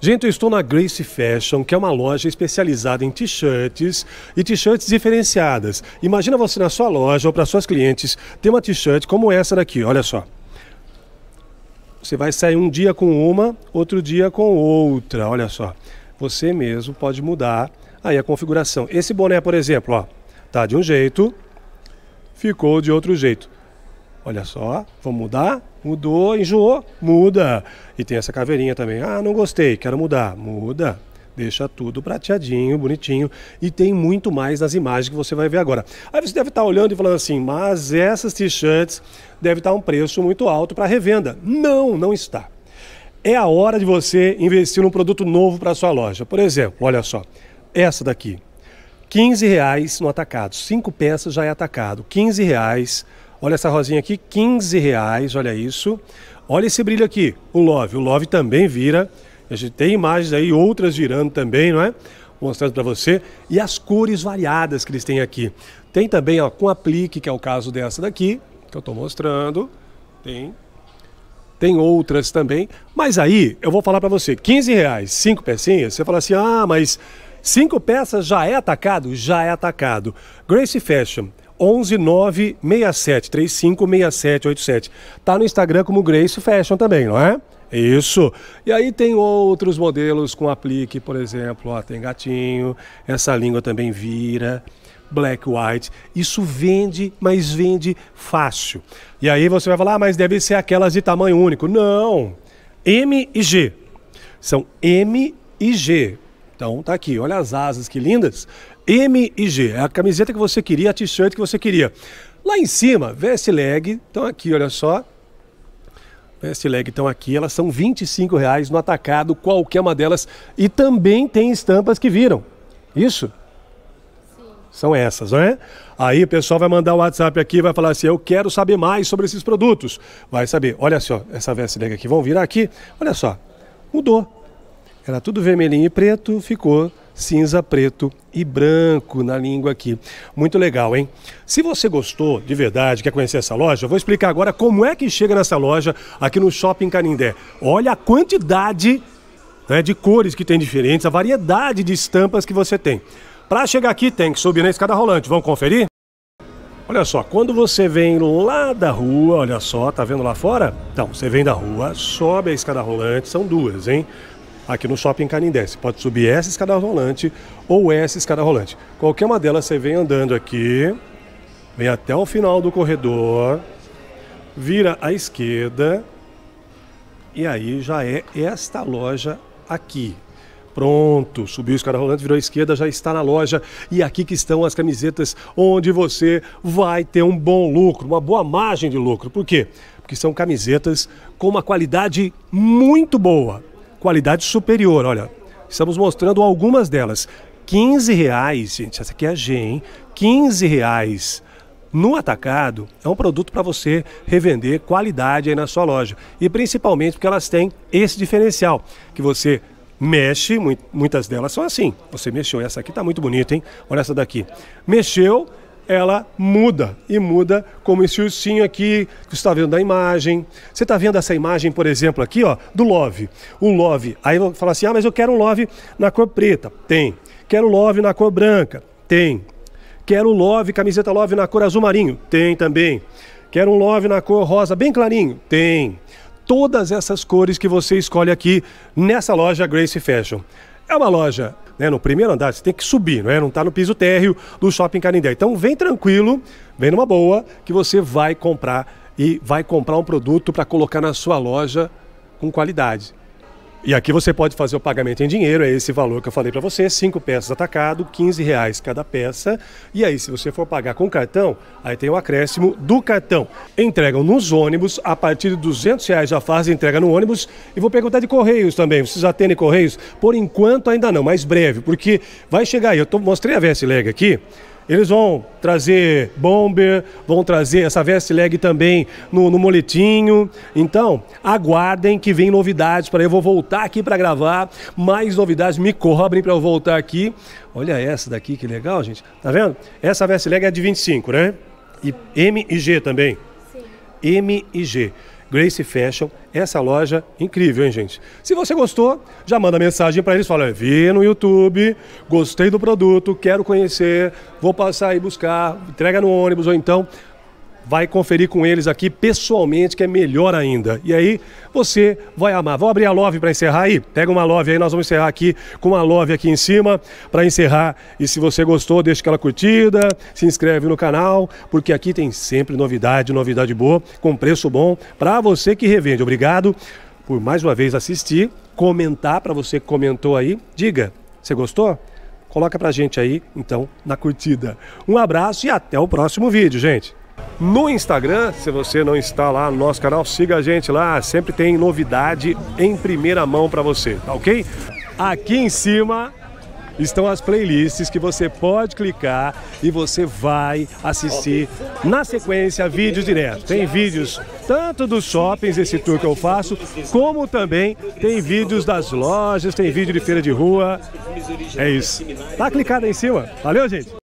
Gente, eu estou na Grace Fashion, que é uma loja especializada em t-shirts e t-shirts diferenciadas. Imagina você na sua loja ou para suas clientes ter uma t-shirt como essa daqui, olha só. Você vai sair um dia com uma, outro dia com outra, olha só. Você mesmo pode mudar aí a configuração. Esse boné, por exemplo, ó, tá de um jeito, ficou de outro jeito. Olha só, vamos mudar? Mudou, enjoou? Muda. E tem essa caveirinha também. Ah, não gostei, quero mudar. Muda. Deixa tudo prateadinho, bonitinho. E tem muito mais nas imagens que você vai ver agora. Aí você deve estar olhando e falando assim, mas essas t-shirts devem estar um preço muito alto para revenda. Não, não está. É a hora de você investir num produto novo para sua loja. Por exemplo, olha só, essa daqui. 15 reais no atacado. Cinco peças já é atacado. 15 reais Olha essa rosinha aqui, 15 reais, olha isso. Olha esse brilho aqui, o Love. O Love também vira. A gente tem imagens aí, outras virando também, não é? mostrando para você. E as cores variadas que eles têm aqui. Tem também ó, com aplique, que é o caso dessa daqui, que eu estou mostrando. Tem. Tem outras também. Mas aí, eu vou falar para você, 15 reais, 5 pecinhas, você fala assim, ah, mas cinco peças já é atacado? Já é atacado. Grace Fashion, 11 967356787. Tá no Instagram como Grace Fashion também, não é? Isso. E aí tem outros modelos com aplique, por exemplo, ó, tem gatinho, essa língua também vira, black white. Isso vende, mas vende fácil. E aí você vai falar, ah, mas deve ser aquelas de tamanho único. Não. M e G. São M e G. Então tá aqui, olha as asas que lindas. M e G. É a camiseta que você queria, a t-shirt que você queria. Lá em cima, veste leg, estão aqui, olha só. Veste leg estão aqui, elas são R$ reais no atacado, qualquer uma delas. E também tem estampas que viram. Isso? Sim. São essas, não é? Aí o pessoal vai mandar o um WhatsApp aqui, vai falar assim: eu quero saber mais sobre esses produtos. Vai saber. Olha só, essa veste leg aqui, vão virar aqui. Olha só, mudou. Era tudo vermelhinho e preto, ficou cinza, preto e branco na língua aqui. Muito legal, hein? Se você gostou de verdade, quer conhecer essa loja, eu vou explicar agora como é que chega nessa loja aqui no Shopping Canindé. Olha a quantidade né, de cores que tem diferentes, a variedade de estampas que você tem. Para chegar aqui tem que subir na escada rolante. Vamos conferir? Olha só, quando você vem lá da rua, olha só, tá vendo lá fora? Então, você vem da rua, sobe a escada rolante, são duas, hein? aqui no Shopping Canindé. Você pode subir essa escada rolante ou essa escada rolante. Qualquer uma delas você vem andando aqui, vem até o final do corredor, vira à esquerda e aí já é esta loja aqui. Pronto, subiu a escada rolante, virou à esquerda, já está na loja. E aqui que estão as camisetas onde você vai ter um bom lucro, uma boa margem de lucro. Por quê? Porque são camisetas com uma qualidade muito boa qualidade superior. Olha, estamos mostrando algumas delas. 15 reais, gente, essa aqui é a G, hein? 15 reais no atacado é um produto para você revender qualidade aí na sua loja. E principalmente porque elas têm esse diferencial, que você mexe, muitas delas são assim. Você mexeu, essa aqui está muito bonita, hein? Olha essa daqui. Mexeu, ela muda e muda como esse ursinho aqui que você está vendo da imagem. Você está vendo essa imagem, por exemplo, aqui ó, do Love. O Love. Aí eu falo assim: ah, mas eu quero um Love na cor preta. Tem. Quero Love na cor branca. Tem. Quero Love, camiseta Love na cor azul marinho. Tem também. Quero um Love na cor rosa bem clarinho. Tem. Todas essas cores que você escolhe aqui nessa loja Grace Fashion. É uma loja né, no primeiro andar, você tem que subir, não é? Não está no piso térreo do Shopping Canindé. Então vem tranquilo, vem numa boa, que você vai comprar e vai comprar um produto para colocar na sua loja com qualidade. E aqui você pode fazer o pagamento em dinheiro, é esse valor que eu falei para você, cinco peças atacado, 15 reais cada peça. E aí, se você for pagar com cartão, aí tem o um acréscimo do cartão. Entregam nos ônibus, a partir de 200 reais já fazem entrega no ônibus. E vou perguntar de Correios também, vocês atendem Correios? Por enquanto ainda não, mas breve, porque vai chegar aí. Eu tô, mostrei a VSLEG aqui, eles vão trazer bomber, vão trazer essa veste leg também no, no moletinho. Então, aguardem que vem novidades para eu vou voltar aqui para gravar mais novidades. Me cobrem para eu voltar aqui. Olha essa daqui que legal, gente. Tá vendo? Essa veste leg é de 25, né? E M e G também. Sim. M e G. Grace Fashion essa loja incrível, hein, gente? Se você gostou, já manda mensagem para eles, fala, vi no YouTube, gostei do produto, quero conhecer, vou passar e buscar, entrega no ônibus ou então vai conferir com eles aqui pessoalmente, que é melhor ainda. E aí você vai amar. Vou abrir a love para encerrar aí. Pega uma love aí, nós vamos encerrar aqui com uma love aqui em cima para encerrar. E se você gostou, deixa aquela curtida, se inscreve no canal, porque aqui tem sempre novidade, novidade boa, com preço bom para você que revende. Obrigado por mais uma vez assistir, comentar para você que comentou aí. Diga, você gostou? Coloca pra gente aí, então, na curtida. Um abraço e até o próximo vídeo, gente. No Instagram, se você não está lá no nosso canal, siga a gente lá, sempre tem novidade em primeira mão para você, tá ok? Aqui em cima estão as playlists que você pode clicar e você vai assistir na sequência vídeos direto. Tem vídeos tanto dos shoppings, esse tour que eu faço, como também tem vídeos das lojas, tem vídeo de feira de rua. É isso. Tá clicado aí em cima. Valeu, gente!